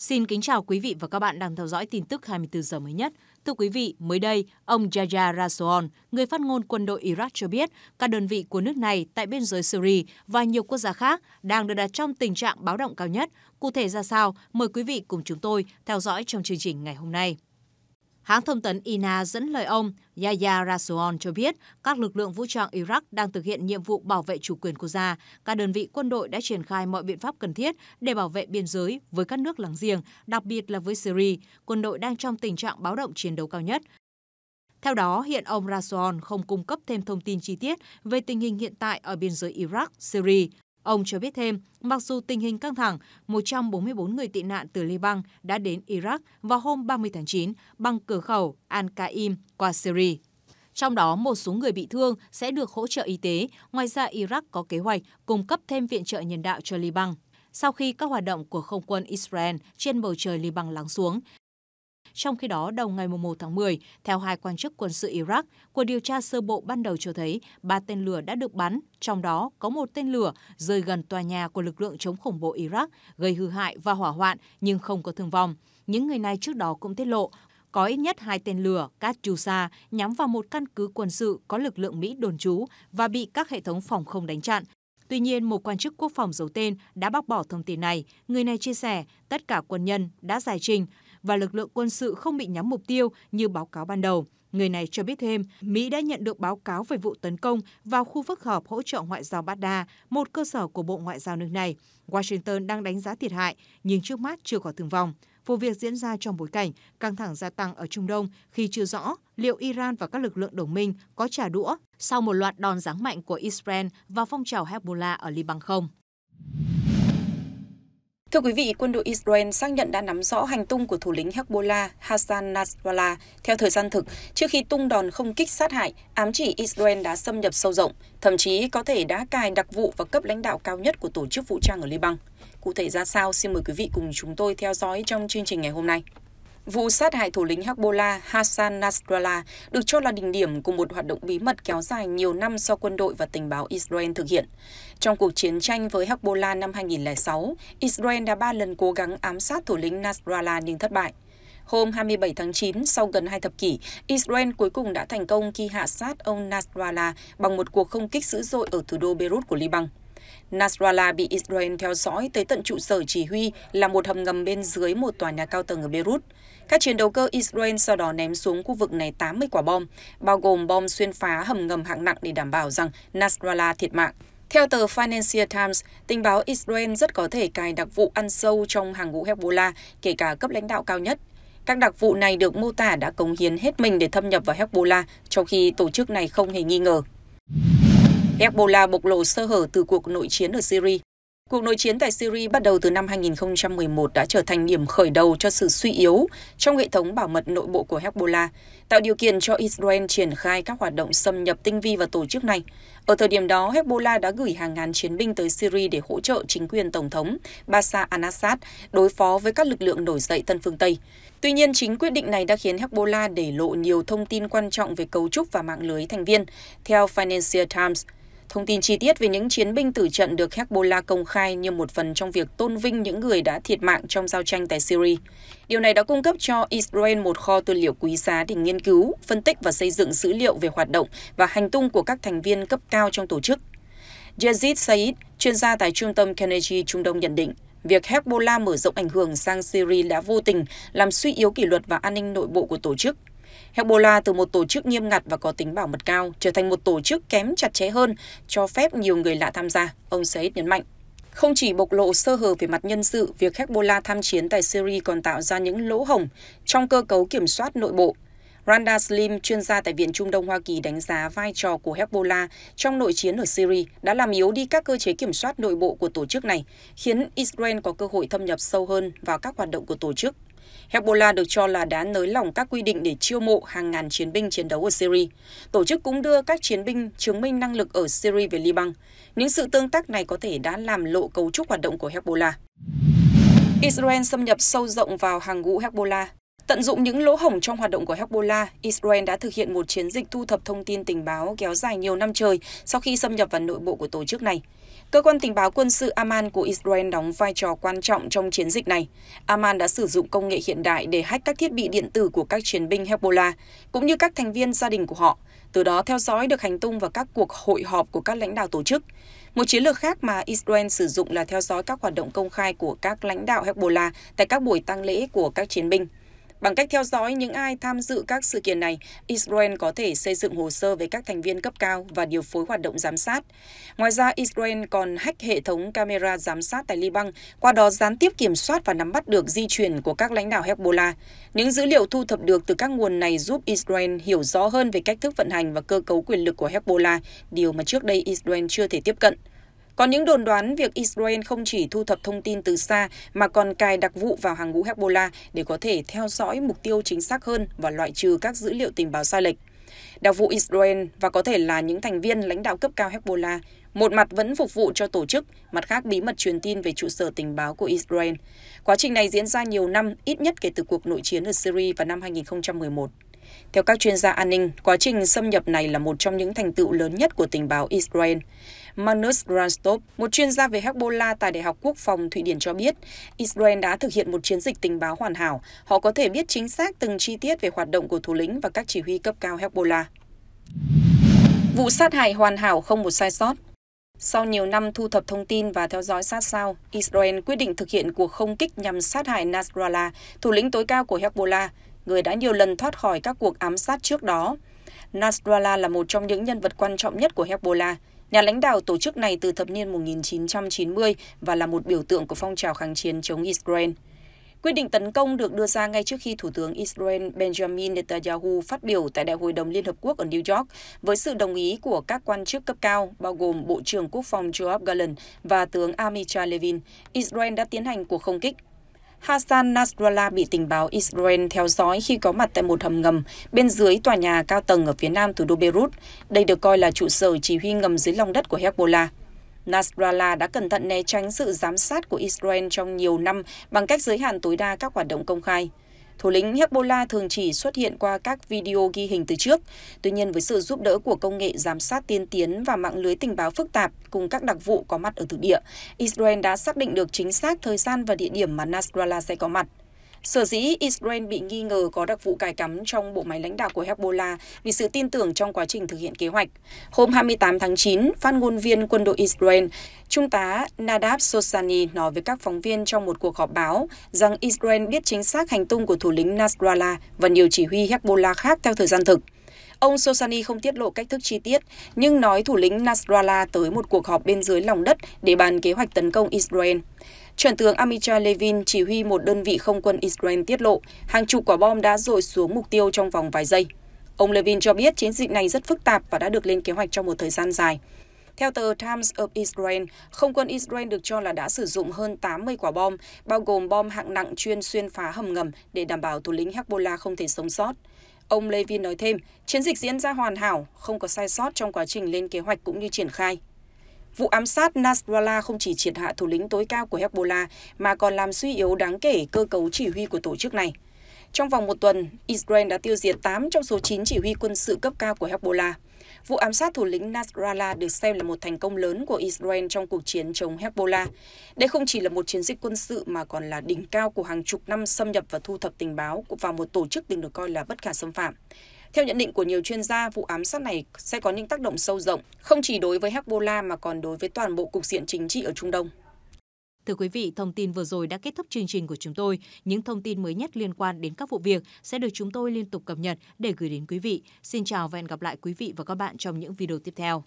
Xin kính chào quý vị và các bạn đang theo dõi tin tức 24 giờ mới nhất. Thưa quý vị, mới đây, ông Jaja Rasool, người phát ngôn quân đội Iraq cho biết các đơn vị của nước này tại biên giới Syria và nhiều quốc gia khác đang được đặt trong tình trạng báo động cao nhất. Cụ thể ra sao? Mời quý vị cùng chúng tôi theo dõi trong chương trình ngày hôm nay. Hãng thông tấn INA dẫn lời ông Yahya Rasool cho biết các lực lượng vũ trang Iraq đang thực hiện nhiệm vụ bảo vệ chủ quyền quốc gia. Các đơn vị quân đội đã triển khai mọi biện pháp cần thiết để bảo vệ biên giới với các nước láng giềng, đặc biệt là với Syria. Quân đội đang trong tình trạng báo động chiến đấu cao nhất. Theo đó, hiện ông Rasool không cung cấp thêm thông tin chi tiết về tình hình hiện tại ở biên giới Iraq, Syria. Ông cho biết thêm, mặc dù tình hình căng thẳng, 144 người tị nạn từ Liban đã đến Iraq vào hôm 30 tháng 9 bằng cửa khẩu Al-Qaim qua Syria. Trong đó, một số người bị thương sẽ được hỗ trợ y tế. Ngoài ra, Iraq có kế hoạch cung cấp thêm viện trợ nhân đạo cho Liban. Sau khi các hoạt động của không quân Israel trên bầu trời Liban lắng xuống, trong khi đó, đầu ngày 1 tháng 10, theo hai quan chức quân sự Iraq, cuộc điều tra sơ bộ ban đầu cho thấy ba tên lửa đã được bắn, trong đó có một tên lửa rơi gần tòa nhà của lực lượng chống khủng bố Iraq, gây hư hại và hỏa hoạn nhưng không có thương vong. Những người này trước đó cũng tiết lộ có ít nhất hai tên lửa Katyusha nhắm vào một căn cứ quân sự có lực lượng Mỹ đồn trú và bị các hệ thống phòng không đánh chặn. Tuy nhiên, một quan chức quốc phòng giấu tên đã bác bỏ thông tin này. Người này chia sẻ, tất cả quân nhân đã giải trình, và lực lượng quân sự không bị nhắm mục tiêu như báo cáo ban đầu. Người này cho biết thêm, Mỹ đã nhận được báo cáo về vụ tấn công vào khu phức hợp hỗ trợ ngoại giao Baghdad, một cơ sở của Bộ Ngoại giao nước này. Washington đang đánh giá thiệt hại, nhưng trước mắt chưa có thương vong. Vụ việc diễn ra trong bối cảnh căng thẳng gia tăng ở Trung Đông khi chưa rõ liệu Iran và các lực lượng đồng minh có trả đũa sau một loạt đòn giáng mạnh của Israel và phong trào Hezbollah ở Liban không. Thưa quý vị, quân đội Israel xác nhận đã nắm rõ hành tung của thủ lĩnh Hezbollah Hassan Nasrallah theo thời gian thực trước khi tung đòn không kích sát hại, ám chỉ Israel đã xâm nhập sâu rộng, thậm chí có thể đã cài đặc vụ và cấp lãnh đạo cao nhất của tổ chức vũ trang ở Liban. Cụ thể ra sao, xin mời quý vị cùng chúng tôi theo dõi trong chương trình ngày hôm nay. Vụ sát hại thủ lĩnh Hezbollah Hassan Nasrallah được cho là đỉnh điểm của một hoạt động bí mật kéo dài nhiều năm do quân đội và tình báo Israel thực hiện. Trong cuộc chiến tranh với Hezbollah năm 2006, Israel đã ba lần cố gắng ám sát thủ lĩnh Nasrallah nhưng thất bại. Hôm 27 tháng 9, sau gần hai thập kỷ, Israel cuối cùng đã thành công khi hạ sát ông Nasrallah bằng một cuộc không kích dữ dội ở thủ đô Beirut của Liban. Nasrallah bị Israel theo dõi tới tận trụ sở chỉ huy là một hầm ngầm bên dưới một tòa nhà cao tầng ở Beirut. Các chiến đấu cơ Israel sau đó ném xuống khu vực này 80 quả bom, bao gồm bom xuyên phá hầm ngầm hạng nặng để đảm bảo rằng Nasrallah thiệt mạng. Theo tờ Financial Times, tình báo Israel rất có thể cài đặc vụ ăn sâu trong hàng ngũ Hezbollah, kể cả cấp lãnh đạo cao nhất. Các đặc vụ này được mô tả đã cống hiến hết mình để thâm nhập vào Hezbollah, trong khi tổ chức này không hề nghi ngờ hezbollah bộc lộ sơ hở từ cuộc nội chiến ở syria cuộc nội chiến tại syria bắt đầu từ năm 2011 đã trở thành điểm khởi đầu cho sự suy yếu trong hệ thống bảo mật nội bộ của hezbollah tạo điều kiện cho israel triển khai các hoạt động xâm nhập tinh vi vào tổ chức này ở thời điểm đó hezbollah đã gửi hàng ngàn chiến binh tới syria để hỗ trợ chính quyền tổng thống bashar al-assad đối phó với các lực lượng nổi dậy tân phương tây Tuy nhiên, chính quyết định này đã khiến Hezbollah để lộ nhiều thông tin quan trọng về cấu trúc và mạng lưới thành viên. Theo Financial Times, Thông tin chi tiết về những chiến binh tử trận được Hezbollah công khai như một phần trong việc tôn vinh những người đã thiệt mạng trong giao tranh tại Syria. Điều này đã cung cấp cho Israel một kho tư liệu quý giá để nghiên cứu, phân tích và xây dựng dữ liệu về hoạt động và hành tung của các thành viên cấp cao trong tổ chức. Yazid Said, chuyên gia tại trung tâm Carnegie Trung Đông nhận định, việc Hezbollah mở rộng ảnh hưởng sang Syria đã vô tình làm suy yếu kỷ luật và an ninh nội bộ của tổ chức – hezbollah từ một tổ chức nghiêm ngặt và có tính bảo mật cao trở thành một tổ chức kém chặt chẽ hơn cho phép nhiều người lạ tham gia ông said nhấn mạnh không chỉ bộc lộ sơ hở về mặt nhân sự, việc Hezbollah tham chiến tại Syria còn tạo ra những lỗ hổng trong cơ cấu kiểm soát nội bộ. Randa Slim, chuyên gia tại Viện Trung Đông Hoa Kỳ đánh giá vai trò của Hezbollah trong nội chiến ở Syria đã làm yếu đi các cơ chế kiểm soát nội bộ của tổ chức này, khiến Israel có cơ hội thâm nhập sâu hơn vào các hoạt động của tổ chức hezbollah được cho là đã nới lỏng các quy định để chiêu mộ hàng ngàn chiến binh chiến đấu ở Syria. tổ chức cũng đưa các chiến binh chứng minh năng lực ở Syria về liban những sự tương tác này có thể đã làm lộ cấu trúc hoạt động của hezbollah israel xâm nhập sâu rộng vào hàng ngũ hezbollah Tận dụng những lỗ hổng trong hoạt động của Hezbollah, Israel đã thực hiện một chiến dịch thu thập thông tin tình báo kéo dài nhiều năm trời sau khi xâm nhập vào nội bộ của tổ chức này. Cơ quan tình báo quân sự Amman của Israel đóng vai trò quan trọng trong chiến dịch này. Amman đã sử dụng công nghệ hiện đại để hack các thiết bị điện tử của các chiến binh Hezbollah, cũng như các thành viên gia đình của họ, từ đó theo dõi được hành tung và các cuộc hội họp của các lãnh đạo tổ chức. Một chiến lược khác mà Israel sử dụng là theo dõi các hoạt động công khai của các lãnh đạo Hezbollah tại các buổi tang lễ của các chiến binh bằng cách theo dõi những ai tham dự các sự kiện này israel có thể xây dựng hồ sơ với các thành viên cấp cao và điều phối hoạt động giám sát ngoài ra israel còn hack hệ thống camera giám sát tại liban qua đó gián tiếp kiểm soát và nắm bắt được di chuyển của các lãnh đạo hezbollah những dữ liệu thu thập được từ các nguồn này giúp israel hiểu rõ hơn về cách thức vận hành và cơ cấu quyền lực của hezbollah điều mà trước đây israel chưa thể tiếp cận có những đồn đoán việc Israel không chỉ thu thập thông tin từ xa mà còn cài đặc vụ vào hàng ngũ Hezbollah để có thể theo dõi mục tiêu chính xác hơn và loại trừ các dữ liệu tình báo sai lệch. Đặc vụ Israel và có thể là những thành viên lãnh đạo cấp cao Hezbollah, một mặt vẫn phục vụ cho tổ chức, mặt khác bí mật truyền tin về trụ sở tình báo của Israel. Quá trình này diễn ra nhiều năm, ít nhất kể từ cuộc nội chiến ở Syria vào năm 2011. Theo các chuyên gia an ninh, quá trình xâm nhập này là một trong những thành tựu lớn nhất của tình báo Israel. Magnus Ranstorp, một chuyên gia về Hezbollah tại Đại học Quốc phòng Thụy Điển cho biết, Israel đã thực hiện một chiến dịch tình báo hoàn hảo. Họ có thể biết chính xác từng chi tiết về hoạt động của thủ lĩnh và các chỉ huy cấp cao Hezbollah. Vụ sát hại hoàn hảo không một sai sót sau nhiều năm thu thập thông tin và theo dõi sát sao, Israel quyết định thực hiện cuộc không kích nhằm sát hại Nasrallah, thủ lĩnh tối cao của Hezbollah, người đã nhiều lần thoát khỏi các cuộc ám sát trước đó. Nasrallah là một trong những nhân vật quan trọng nhất của Hezbollah nhà lãnh đạo tổ chức này từ thập niên 1990 và là một biểu tượng của phong trào kháng chiến chống Israel. Quyết định tấn công được đưa ra ngay trước khi Thủ tướng Israel Benjamin Netanyahu phát biểu tại Đại hội đồng Liên Hợp Quốc ở New York với sự đồng ý của các quan chức cấp cao, bao gồm Bộ trưởng Quốc phòng Joab Gallant và tướng Amichai Levin. Israel đã tiến hành cuộc không kích Hassan Nasrallah bị tình báo Israel theo dõi khi có mặt tại một hầm ngầm bên dưới tòa nhà cao tầng ở phía nam thủ đô Beirut. Đây được coi là trụ sở chỉ huy ngầm dưới lòng đất của Hezbollah. Nasrallah đã cẩn thận né tránh sự giám sát của Israel trong nhiều năm bằng cách giới hạn tối đa các hoạt động công khai thủ lĩnh Hezbollah thường chỉ xuất hiện qua các video ghi hình từ trước. Tuy nhiên, với sự giúp đỡ của công nghệ giám sát tiên tiến và mạng lưới tình báo phức tạp cùng các đặc vụ có mặt ở thực địa, Israel đã xác định được chính xác thời gian và địa điểm mà Nasrallah sẽ có mặt. Sở dĩ Israel bị nghi ngờ có đặc vụ cài cắm trong bộ máy lãnh đạo của Hezbollah vì sự tin tưởng trong quá trình thực hiện kế hoạch. Hôm 28 tháng 9, phát ngôn viên quân đội Israel, Trung tá Nadav Sosani nói với các phóng viên trong một cuộc họp báo rằng Israel biết chính xác hành tung của thủ lĩnh Nasrallah và nhiều chỉ huy Hezbollah khác theo thời gian thực. Ông Sosani không tiết lộ cách thức chi tiết, nhưng nói thủ lĩnh Nasrallah tới một cuộc họp bên dưới lòng đất để bàn kế hoạch tấn công Israel. Chuẩn tướng Amichai Levin chỉ huy một đơn vị không quân Israel tiết lộ hàng chục quả bom đã rội xuống mục tiêu trong vòng vài giây. Ông Levin cho biết chiến dịch này rất phức tạp và đã được lên kế hoạch trong một thời gian dài. Theo tờ Times of Israel, không quân Israel được cho là đã sử dụng hơn 80 quả bom, bao gồm bom hạng nặng chuyên xuyên phá hầm ngầm để đảm bảo thủ lĩnh Hezbollah không thể sống sót. Ông Levin nói thêm, chiến dịch diễn ra hoàn hảo, không có sai sót trong quá trình lên kế hoạch cũng như triển khai. Vụ ám sát Nasrallah không chỉ triệt hạ thủ lĩnh tối cao của Hezbollah mà còn làm suy yếu đáng kể cơ cấu chỉ huy của tổ chức này. Trong vòng một tuần, Israel đã tiêu diệt 8 trong số 9 chỉ huy quân sự cấp cao của Hezbollah. Vụ ám sát thủ lĩnh Nasrallah được xem là một thành công lớn của Israel trong cuộc chiến chống Hezbollah. Đây không chỉ là một chiến dịch quân sự mà còn là đỉnh cao của hàng chục năm xâm nhập và thu thập tình báo và một tổ chức từng được coi là bất khả xâm phạm. Theo nhận định của nhiều chuyên gia, vụ ám sát này sẽ có những tác động sâu rộng, không chỉ đối với Hezbollah mà còn đối với toàn bộ cục diện chính trị ở Trung Đông. Thưa quý vị, thông tin vừa rồi đã kết thúc chương trình của chúng tôi. Những thông tin mới nhất liên quan đến các vụ việc sẽ được chúng tôi liên tục cập nhật để gửi đến quý vị. Xin chào và hẹn gặp lại quý vị và các bạn trong những video tiếp theo.